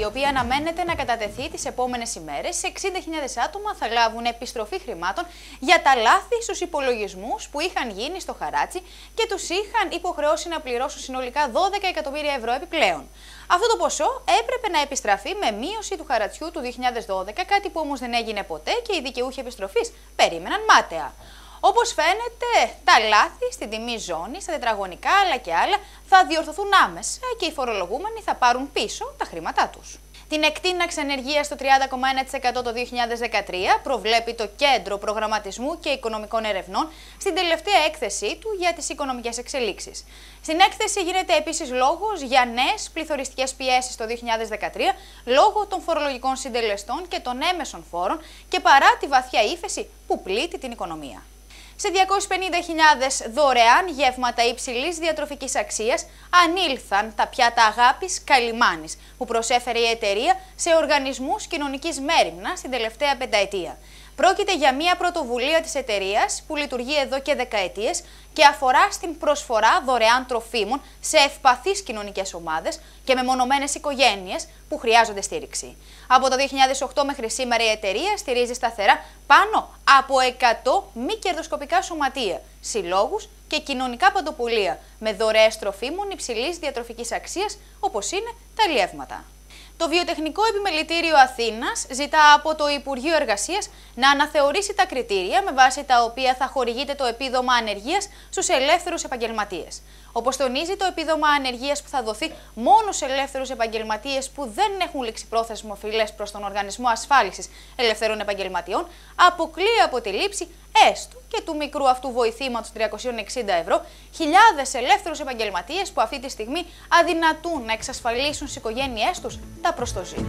η οποία αναμένεται να κατατεθεί τις επόμενες ημέρες 60.000 άτομα θα λάβουν επιστροφή χρημάτων για τα λάθη στους υπολογισμούς που είχαν γίνει στο χαράτσι και τους είχαν υποχρεώσει να πληρώσουν συνολικά 12 εκατομμύρια ευρώ επιπλέον. Αυτό το ποσό έπρεπε να επιστραφεί με μείωση του χαρατσιού του 2012, κάτι που όμως δεν έγινε ποτέ και οι δικαιούχοι επιστροφής περίμεναν μάταια. Όπως φαίνεται, τα λάθη στην τιμή ζώνη, στα τετραγωνικά αλλά και άλλα θα διορθωθούν άμεσα και οι φορολογούμενοι θα πάρουν πίσω τα χρήματά τους. Την εκτείναξη ενεργείας στο 30,1% το 2013 προβλέπει το Κέντρο Προγραμματισμού και Οικονομικών Ερευνών στην τελευταία έκθεσή του για τις οικονομικές εξελίξεις. Στην έκθεση γίνεται επίσης λόγος για νέες πληθωριστικές πιέσεις το 2013 λόγω των φορολογικών συντελεστών και των έμεσων φόρων και παρά τη βαθιά ύφεση που πλήττει την οικονομία σε 250.000 δωρεάν γεύματα υψηλής διατροφικής αξίας ανήλθαν τα πιάτα αγάπης Καλιμάνης που προσέφερε η εταιρεία σε οργανισμούς κοινωνικής μέρημνας την τελευταία πενταετία. Πρόκειται για μια πρωτοβουλία της εταιρείας που λειτουργεί εδώ και δεκαετίες και αφορά στην προσφορά δωρεάν τροφίμων σε ευπαθείς κοινωνικές ομάδες και μεμονωμένες οικογένειες που χρειάζονται στήριξη. Από το 2008 μέχρι σήμερα η εταιρεία στηρίζει σταθερά πάνω από 100 μη κερδοσκοπικά σωματεία, συλλόγους και κοινωνικά παντοπολία με δωρεές τροφίμων υψηλής διατροφικής αξίας όπως είναι τα λιεύματα. Το Βιοτεχνικό Επιμελητήριο Αθήνας ζητά από το Υπουργείο Εργασίας να αναθεωρήσει τα κριτήρια με βάση τα οποία θα χορηγείται το επίδομα ανεργίας στους ελεύθερους επαγγελματίες. Όπως τονίζει το επίδομα ανεργίας που θα δοθεί μόνο σε ελεύθερους επαγγελματίες που δεν έχουν πρόθεσμο φιλέ προς τον Οργανισμό Ασφάλισης Ελευθερών Επαγγελματιών, αποκλείει από τη λήψη έστω και του μικρού αυτού βοηθήματος 360 ευρώ χιλιάδες ελεύθερους επαγγελματίες που αυτή τη στιγμή αδυνατούν να εξασφαλίσουν στις οικογένειές τους τα προστοζή.